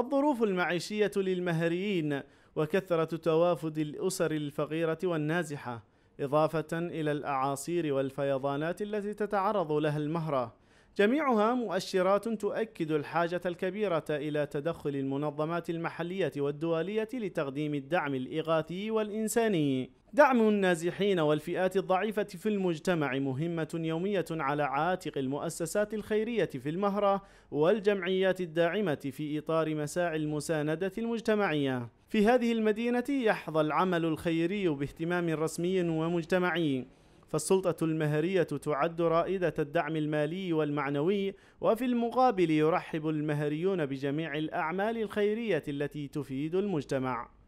الظروف المعيشية للمهريين وكثرة توافد الأسر الفقيرة والنازحة إضافة إلى الأعاصير والفيضانات التي تتعرض لها المهرة جميعها مؤشرات تؤكد الحاجة الكبيرة إلى تدخل المنظمات المحلية والدولية لتقديم الدعم الإغاثي والإنساني. دعم النازحين والفئات الضعيفة في المجتمع مهمة يومية على عاتق المؤسسات الخيرية في المهرة والجمعيات الداعمة في إطار مساعي المساندة المجتمعية. في هذه المدينة يحظى العمل الخيري باهتمام رسمي ومجتمعي فالسلطة المهرية تعد رائدة الدعم المالي والمعنوي وفي المقابل يرحب المهريون بجميع الأعمال الخيرية التي تفيد المجتمع